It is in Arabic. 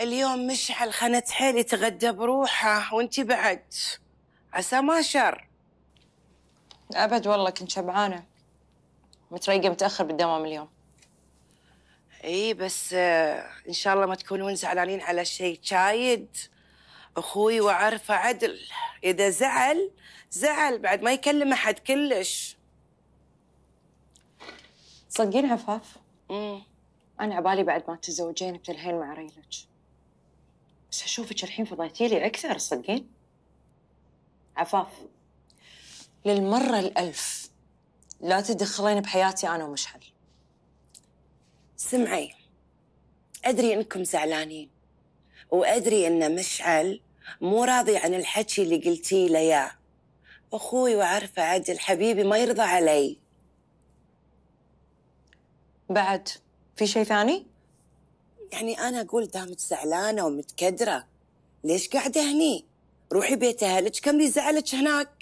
اليوم مشعل خنت حيل يتغدى بروحه وانتي بعد عسى ما شر ابد والله كنت شبعانه متريقه متاخر بالدوام اليوم اي بس آه، ان شاء الله ما تكونون زعلانين على شيء شايد اخوي وعرفه عدل اذا زعل زعل بعد ما يكلم احد كلش تصدقين عفاف امم انا عبالي بعد ما تتزوجين بتلهين مع ريلك بس أشوفك الحين فضيتي لي أكثر صدقين عفاف للمرة الألف لا تدخلين بحياتي أنا ومشعل سمعي أدري إنكم زعلانين وأدري إن مشعل مو راضي عن الحكي اللي قلتي له ياه أخوي وعارفة عدل حبيبي ما يرضى علي بعد في شيء ثاني؟ يعني أنا أقول دامك زعلانة ومتكدرة ليش قاعدة هني؟ روحي بيت أهلك كم يزعلك هناك